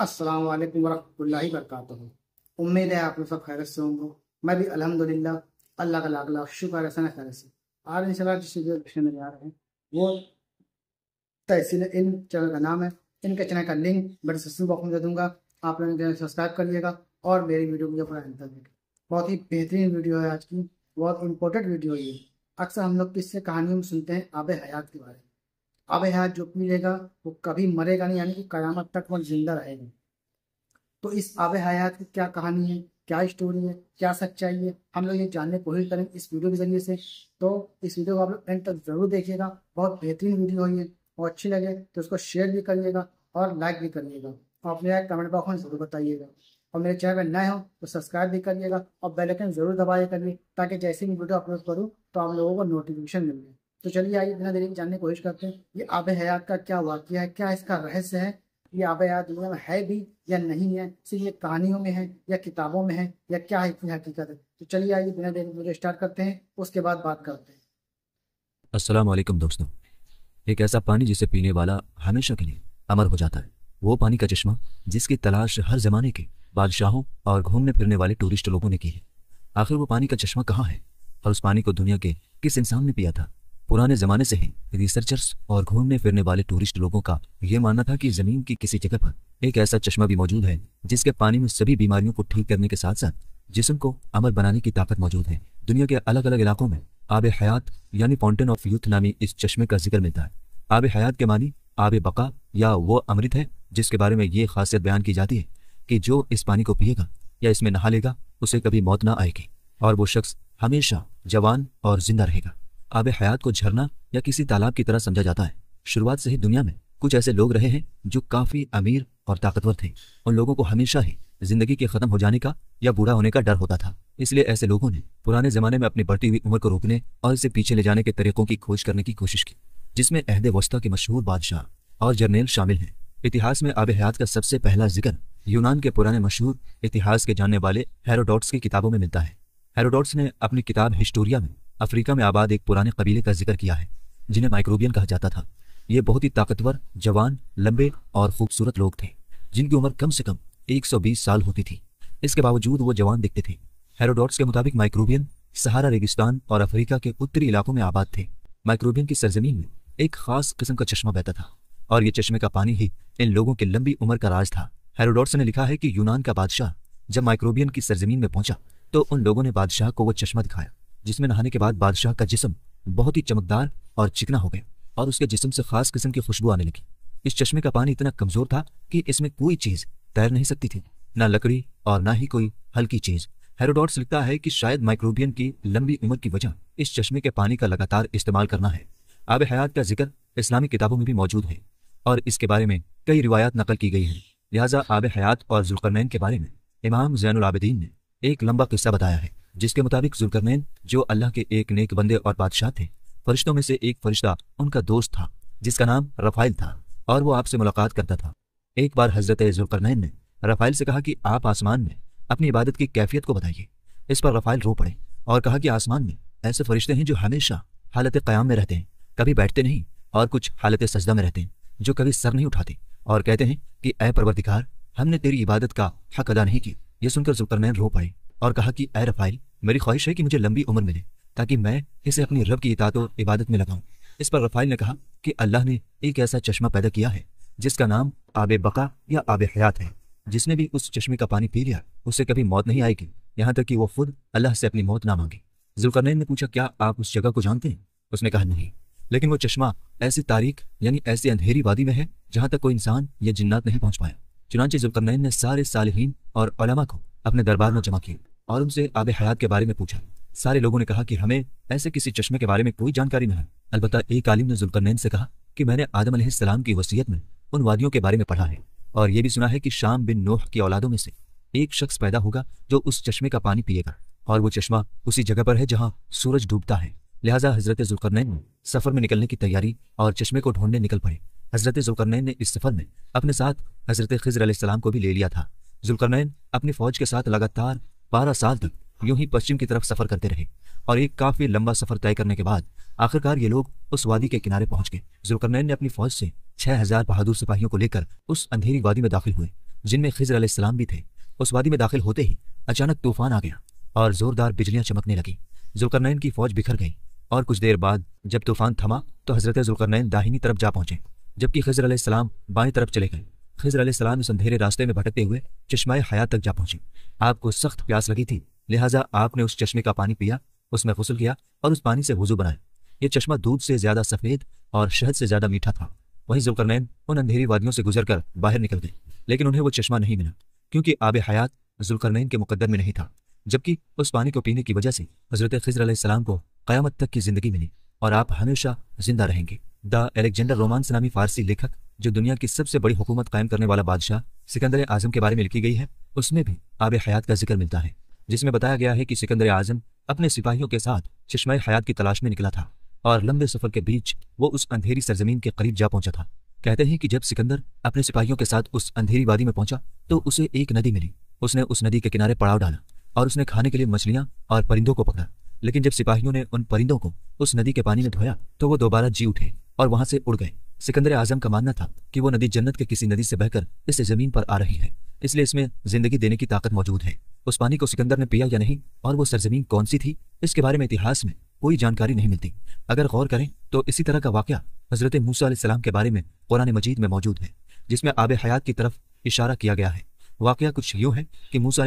अस्सलाम वालेकुम वरहमतुल्लाहि वरकातुहू उम्मीद है आप लोग सब खैरत से होंगे मैं भी अल्हम्दुलिल्लाह अल्लाह का लाख शुक्र है खैरत से आज इंशाल्लाह जिस विषय में जा रहे हैं वो तहसील इन चैनल का नाम है इनके चैनल का लिंक मैं डिस्क्रिप्शन बॉक्स में दे दूंगा आप लोग चैनल सब्सक्राइब कर लिएगा और मेरी वीडियो को पूरा अंतर देगा बहुत ही बेहतरीन वीडियो है आज की बहुत इंपॉर्टेंट वीडियो ये अक्सर हम लोग किससे कहानियों में सुनते हैं आब हयात के बारे में अब यहाँ जो मिलेगा वो कभी मरेगा नहीं यानी कि कयामत तक वह जिंदा रहेगा तो इस आब हयात की क्या कहानी है क्या स्टोरी है क्या सच्चाई है हम लोग ये जानने की कोशिश करेंगे इस वीडियो के जरिए से तो इस वीडियो को आप लोग एंड तक जरूर देखिएगा बहुत बेहतरीन वीडियो है ये और अच्छी लगे तो उसको शेयर भी करिएगा और लाइक भी करिएगा और तो अपने कमेंट बॉक्स में जरूर बताइएगा और मेरे चैनल पर नए हो तो सब्सक्राइब भी करिएगा और बेल जरूर दबाया करिए ताकि जैसे ही वीडियो अपलोड करूँ तो आप लोगों को नोटिफिकेशन मिल जाए तो चलिए आइए बिना देरी के जानने की कोशिश करते हैं ये आब हयात का क्या वाक्य है क्या इसका रहस्य है ये आब हयात दुनिया में है भी या नहीं है सिर्फ ये कहानियों में है या किताबों में है या क्या है इतनी हकीकत है तो चलिए आइए बिना देरी मुझे स्टार्ट करते हैं उसके बाद बात करते हैं असलम दोस्तों एक ऐसा पानी जिसे पीने वाला हमेशा के लिए अमर हो जाता है वो पानी का चश्मा जिसकी तलाश हर जमाने के बादशाहों और घूमने फिरने वाले टूरिस्ट लोगों ने की है आखिर वो पानी का चश्मा कहाँ है और उस पानी को दुनिया के किस इंसान ने पिया था पुराने जमाने से ही रिसर्चर्स और घूमने फिरने वाले टूरिस्ट लोगों का यह मानना था कि जमीन की किसी जगह पर एक ऐसा चश्मा भी मौजूद है जिसके पानी में सभी बीमारियों को ठीक करने के साथ साथ जिसम को अमर बनाने की ताकत मौजूद है दुनिया के अलग अलग इलाकों में आब हयात यानी फाउंटेन ऑफ यूथ नामी इस चश्मे का जिक्र मिलता है आब हयात के मानी आब बका या वो अमृत है जिसके बारे में ये खासियत बयान की जाती है कि जो इस पानी को पिएगा या इसमें नहा लेगा उसे कभी मौत ना आएगी और वो शख्स हमेशा जवान और जिंदा रहेगा आब हयात को झरना या किसी तालाब की तरह समझा जाता है शुरुआत से ही दुनिया में कुछ ऐसे लोग रहे हैं जो काफी अमीर और ताकतवर थे उन लोगों को हमेशा ही जिंदगी के खत्म हो जाने का या बूढ़ा होने का डर होता था इसलिए ऐसे लोगों ने पुराने जमाने में अपनी बढ़ती हुई उम्र को रोकने और इसे पीछे ले जाने के तरीकों की खोज करने की कोशिश की जिसमें अहद वस्ता के मशहूर बादशाह और जर्नेल शामिल हैं इतिहास में आब हयात का सबसे पहला जिक्र यूनान के पुराने मशहूर इतिहास के जानने वाले हेरोडोट्स की किताबों में मिलता है हेरोडोट्स ने अपनी किताब हिस्टोरिया में अफ्रीका में आबाद एक पुराने कबीले का जिक्र किया है जिन्हें माइक्रोबियन कहा जाता था ये बहुत ही ताकतवर जवान लंबे और खूबसूरत लोग थे जिनकी उम्र कम से कम 120 साल होती थी इसके बावजूद वो जवान दिखते थे हेरोडोट्स के मुताबिक माइक्रोबियन सहारा रेगिस्तान और अफ्रीका के उत्तरी इलाकों में आबाद थे माइक्रोबियन की सरजमीन में एक खास किस्म का चश्मा बहता था और ये चश्मे का पानी ही इन लोगों की लंबी उम्र का राज था हेरोडोट्स ने लिखा है कि यूनान का बादशाह जब माइक्रोबियन की सरजमीन में पहुंचा तो उन लोगों ने बादशाह को वो चश्मा दिखाया जिसमें नहाने के बाद बादशाह का जिसम बहुत ही चमकदार और चिकना हो गया और उसके जिसम से खास किस्म की खुशबू आने लगी इस चश्मे का पानी इतना कमजोर था कि इसमें कोई चीज तैर नहीं सकती थी न लकड़ी और ना ही कोई हल्की चीज हेरोडोट्स लिखता है कि शायद माइक्रोबियन की लंबी उम्र की वजह इस चश्मे के पानी का लगातार इस्तेमाल करना है आब हयात का जिक्र इस्लामी किताबों में भी मौजूद है और इसके बारे में कई रिवायात नकल की गई है लिहाजा आब हयात और जुल्कर के बारे में इमाम जैन आबदीन ने एक लंबा किस्सा बताया है जिसके मुताबिक जुलकरनैन जो अल्लाह के एक नेक बंदे और बादशाह थे फरिश्तों में से एक फरिश्ता उनका दोस्त था जिसका नाम रफाइल था और वो आपसे मुलाकात करता था एक बार हजरत जुलकरनैन ने रफाइल से कहा कि आप आसमान में अपनी इबादत की कैफियत को बताइए इस पर रफाइल रो पड़े और कहा कि आसमान में ऐसे फरिश्ते हैं जो हमेशा हालत क़याम में रहते हैं कभी बैठते नहीं और कुछ हालत सजदा में रहते हैं जो कभी सर नहीं उठाते और कहते हैं कि अय परवरदिकार हमने तेरी इबादत का हक अदा नहीं की यह सुनकर जुलकरनैन रो पड़े और कहा कि ऐ रफाइल मेरी ख्वाहिश है कि मुझे लंबी उम्र मिले ताकि मैं इसे अपनी रब की इतात और इबादत में लगाऊं इस पर रफाइल ने कहा कि अल्लाह ने एक ऐसा चश्मा पैदा किया है जिसका नाम आब बका या आब हयात है जिसने भी उस चश्मे का पानी पी लिया उससे कभी मौत नहीं आएगी यहाँ तक कि वो खुद अल्लाह से अपनी मौत ना मांगे जुलकरनैन ने पूछा क्या आप उस जगह को जानते हैं उसने कहा नहीं लेकिन वो चश्मा ऐसी तारीख यानी ऐसी अंधेरी वादी में है जहाँ तक कोई इंसान या जिन्नात नहीं पहुँच पाया चुनाचे जुलकरनैन ने सारे सालहीन और को अपने दरबार में जमा किए और उनसे आब हयात के बारे में पूछा सारे लोगों ने कहा कि हमें ऐसे किसी चश्मे के बारे में कोई जानकारी न है अलबत् एक आलिम ने जुलकरनैन से कहा कि मैंने आदम सलाम की वसीयत में उन वादियों के बारे में पढ़ा है और ये भी सुना है कि शाम बिन नोह की औलादों में से एक शख्स पैदा होगा जो उस चश्मे का पानी पिएगा और वो चश्मा उसी जगह पर है जहाँ सूरज डूबता है लिहाजा हजरत ने सफर में निकलने की तैयारी और चश्मे को ढूंढने निकल पड़े हजरत जुल्करनैन ने इस सफर में अपने साथ हजरत खजर सलाम को भी ले लिया था जुल्करनैन अपनी फौज के साथ लगातार बारह साल तक यूं ही पश्चिम की तरफ सफर करते रहे और एक काफी लंबा सफर तय करने के बाद आखिरकार ये लोग उस वादी के किनारे पहुंच गए जुलकरनैन ने अपनी फौज से छह हजार बहादुर सिपाहियों को लेकर उस अंधेरी वादी में दाखिल हुए जिनमें खिजर अलैहिस्सलाम भी थे उस वादी में दाखिल होते ही अचानक तूफान आ गया और जोरदार बिजलियां चमकने लगी जुलकरनैन की फौज बिखर गई और कुछ देर बाद जब तूफान थमा तो हजरत जुलकरनैन दाहिनी तरफ जा पहुंचे जबकि खिजर अलैहिस्सलाम बाई तरफ चले गए खजर अलीसलाम इस अंधेरे रास्ते में भटकते हुए चश्मा हयात तक जा पहुंची आपको सख्त प्यास लगी थी लिहाजा आपने उस चश्मे का पानी पिया उसमें फसल किया और उस पानी से वजू बनाया यह चश्मा दूध से ज्यादा सफेद और शहद से ज्यादा मीठा था वहीं जुलकरनैन उन अंधेरी वादियों से गुजरकर बाहर निकल गए लेकिन उन्हें वो चश्मा नहीं मिला क्योंकि आब हयात जुलकरनैन के मुकदर में नहीं था जबकि उस पानी को पीने की वजह से हजरत खजर अलीसलाम को क्यामत तक की जिंदगी मिली और आप हमेशा जिंदा रहेंगे द एलेक्जेंडर रोमांस नामी फारसी लेखक जो दुनिया की सबसे बड़ी हुकूमत कायम करने वाला बादशाह सिकंदर आजम के बारे में लिखी गई है उसमें भी आब हयात का जिक्र मिलता है जिसमें बताया गया है कि सिकंदर आजम अपने सिपाहियों के साथ चश्मा हयात की तलाश में निकला था और लंबे सफर के बीच वो उस अंधेरी सरजमीन के करीब जा पहुंचा था कहते हैं कि जब सिकंदर अपने सिपाहियों के साथ उस अंधेरी वादी में पहुंचा तो उसे एक नदी मिली उसने उस नदी के किनारे पड़ाव डाला और उसने खाने के लिए मछलियां और परिंदों को पकड़ा लेकिन जब सिपाहियों ने उन परिंदों को उस नदी के पानी में धोया तो वो दोबारा जी उठे और वहां से उड़ गए सिकंदर आजम का मानना था कि वो नदी जन्नत के किसी नदी से बहकर इस जमीन पर आ रही है इसलिए इसमें जिंदगी देने की ताकत मौजूद है उस पानी को सिकंदर ने पिया या नहीं और वो सरजमीन कौन सी थी इसके बारे में इतिहास में कोई जानकारी नहीं मिलती अगर गौर करें तो इसी तरह का वाक़ हज़रत मूसा के बारे में कुरान मजीद में मौजूद है जिसमें आब हयात की तरफ इशारा किया गया है वाक़ कुछ यूँ है कि मूसा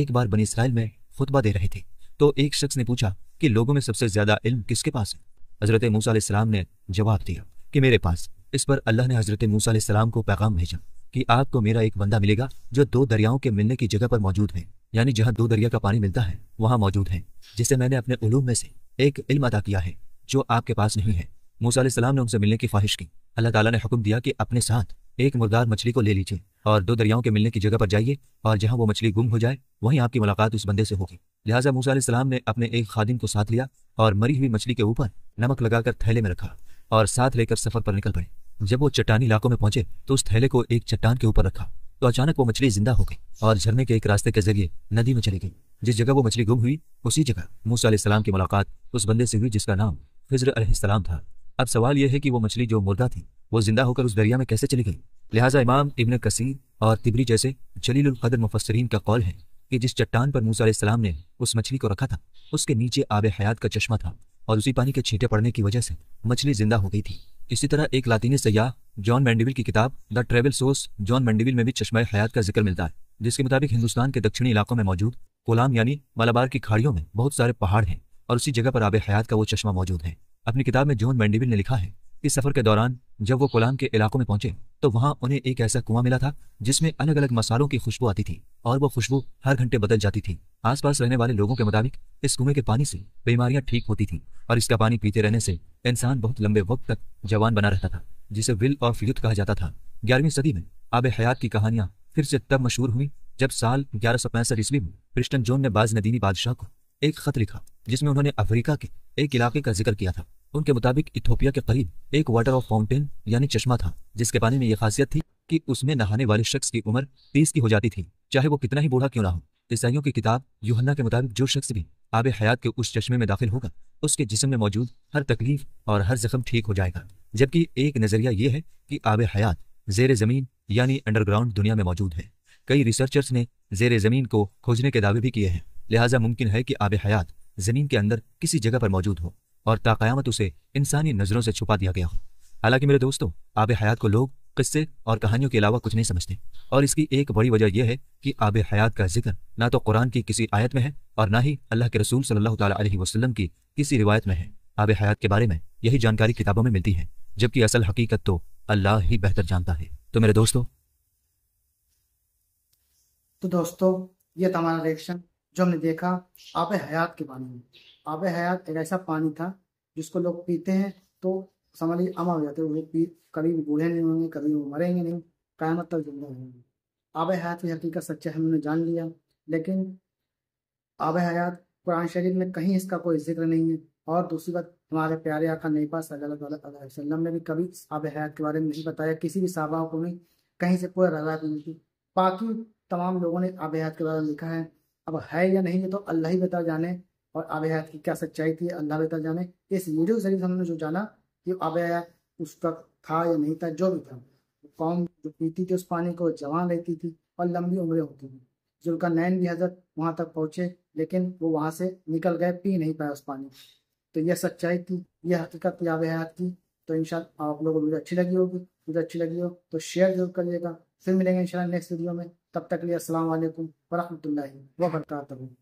एक बार बनी इसराइल में खुतबा दे रहे थे तो एक शख्स ने पूछा कि लोगों में सबसे ज्यादा इल्म किसके पास है हजरत मूसा ने जवाब दिया कि मेरे पास इस पर अल्लाह ने हजरत मूसा सलाम को पैगाम भेजा कि आपको मेरा एक बंदा मिलेगा जो दो दरियाओं के मिलने की जगह पर मौजूद है यानी जहाँ दो दरिया का पानी मिलता है वहाँ मौजूद है जिसे मैंने अपने उलूम में से एक इल्म अदा किया है जो आपके पास नहीं है मूसा सलाम ने उनसे मिलने की ख्वाहिश की अल्लाह तला ने हुक्म दिया कि अपने साथ एक मुर्दार मछली को ले लीजिए और दो दरियाओं के मिलने की जगह पर जाइए और जहाँ वो मछली गुम हो जाए वहीं आपकी मुलाकात उस बंदे से होगी लिहाजा मूसा सलाम ने अपने एक खादिन को साथ लिया और मरी हुई मछली के ऊपर नमक लगाकर थैले में रखा और साथ लेकर सफर पर निकल पड़े जब वो चट्टानी इलाकों में पहुंचे तो उस थैले को एक चट्टान के ऊपर रखा तो अचानक वो मछली जिंदा हो गई और झरने के एक रास्ते के जरिए नदी में चली गई जिस जगह वो मछली गुम हुई उसी जगह मूसा सलाम की मुलाकात उस बंदे से हुई जिसका नाम फिजर अलम था अब सवाल यह है कि वो मछली जो मुर्दा थी वो जिंदा होकर उस दरिया में कैसे चली गई लिहाजा इमाम इबन कसीर और तिबरी जैसे जलीलकदर मुफसरीन का कौल है कि जिस चट्टान पर मूसा सलाम ने उस मछली को रखा था उसके नीचे आब हयात का चश्मा था और उसी पानी के छींटे पड़ने की वजह से मछली जिंदा हो गई थी इसी तरह एक लातीनी सयाह जॉन मैंडिविल की किताब the travel source John Mandeville में भी चश्मा हयात का जिक्र मिलता है जिसके मुताबिक हिंदुस्तान के दक्षिणी इलाकों में मौजूद कोलाम यानी मलाबार की खाड़ियों में बहुत सारे पहाड़ हैं और उसी जगह पर आब हयात का वो चश्मा मौजूद है अपनी किताब में जॉन मैंडिविल ने लिखा है इस सफर के दौरान जब वो कोलाम के इलाकों में पहुंचे तो वहां उन्हें एक ऐसा कुआं मिला था जिसमें अलग अलग मसालों की खुशबू आती थी और वो खुशबू हर घंटे बदल जाती थी आसपास रहने वाले लोगों के मुताबिक इस कुएं के पानी से बीमारियां ठीक होती थी और इसका पानी पीते रहने से इंसान बहुत लंबे वक्त तक जवान बना रहता था जिसे विल ऑफ फिलुत कहा जाता था ग्यारहवीं सदी में आब हयात की कहानियां फिर से तब मशहूर हुई जब साल ग्यारह सौ पैंसठ ईस्वी में क्रिस्टन जोन ने बाज नदीनी बादशाह को एक खत लिखा जिसमें उन्होंने अफ्रीका के एक इलाके का जिक्र किया था उनके मुताबिक इथोपिया के करीब एक वाटर ऑफ फाउंटेन यानी चश्मा था जिसके पानी में यह खासियत थी कि उसमें नहाने वाले शख्स की उम्र तीस की हो जाती थी चाहे वो कितना ही बूढ़ा क्यों ना हो ईसाइयों की किताब यूहन्ना के मुताबिक जो शख्स भी आब हयात के उस चश्मे में दाखिल होगा उसके जिसम में मौजूद हर तकलीफ और हर जख्म ठीक हो जाएगा जबकि एक नज़रिया ये है कि आब हयात जेर ज़मीन यानी अंडरग्राउंड दुनिया में मौजूद है कई रिसर्चर्स ने जेर ज़मीन को खोजने के दावे भी किए हैं लिहाजा मुमकिन है कि आब हयात ज़मीन के अंदर किसी जगह पर मौजूद हो और ताक़यामत उसे इंसानी नज़रों से छुपा दिया गया हो हालांकि मेरे दोस्तों आब हयात को लोग किस्से और कहानियों के अलावा कुछ नहीं समझते और इसकी एक बड़ी वजह यह है कि आब हयात का जिक्र ना तो कुरान की किसी आयत में है और ना ही अल्लाह के रसूल सल्लल्लाहु अलैहि वसल्लम की किसी रिवायत में है आब हयात के बारे में यही जानकारी किताबों में मिलती है जबकि असल हकीकत तो अल्लाह ही बेहतर जानता है तो मेरे दोस्तों तो दोस्तों ये था रिएक्शन जो हमने देखा आब हयात के बारे में आब हयात एक ऐसा पानी था जिसको लोग पीते हैं तो समझ लीजिए अमर हो जाते हैं वो कभी भी बूढ़े नहीं होंगे कभी वो मरेंगे नहीं कायम तक जिंदा रहेंगे आब हयात की हकीकत सच्चा हमने जान लिया लेकिन आब हयात कुरान शरीफ में कहीं इसका कोई जिक्र नहीं है और दूसरी बात हमारे प्यारे आका नई पास वसल्लम ने भी कभी आब हयात के बारे में नहीं बताया किसी भी सहाबा को नहीं कहीं से कोई रजात नहीं थी बाकी तमाम लोगों ने आब हयात के बारे में लिखा है अब है या नहीं है तो अल्लाह ही बेहतर जाने और आब हयात की क्या सच्चाई थी अल्लाह बेहतर जाने इस वीडियो के जरिए हमने जो जाना कि अवैया उस वक्त था या नहीं था जो भी था कौम जो पीती थी उस पानी को जवान लेती थी और लंबी उम्रें होती थी जुल्का नैन भी हजरत वहाँ तक पहुँचे लेकिन वो वहाँ से निकल गए पी नहीं पाया उस पानी तो यह सच्चाई थी यह हकीकत या वहत थी तो इन आप लोगों को वीडियो अच्छी लगी होगी वीडियो अच्छी लगी हो तो शेयर जरूर करिएगा फिर मिलेंगे इन नेक्स्ट वीडियो में तब तक लिए असल वरहमल वर्का